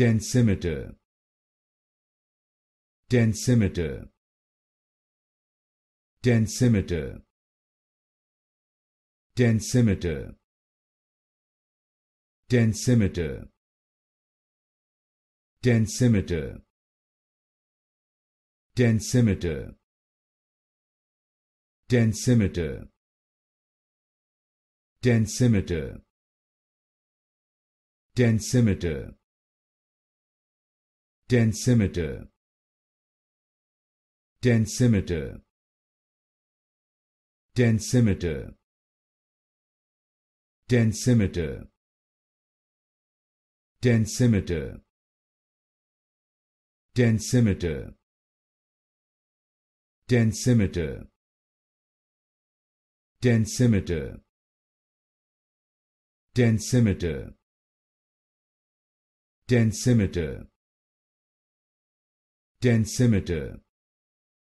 densimeter densimeter densimeter densimeter densimeter densimeter densimeter densimeter densimeter densimeter densimeter densimeter densimeter densimeter densimeter densimeter densimeter densimeter densimeter densimeter densimeter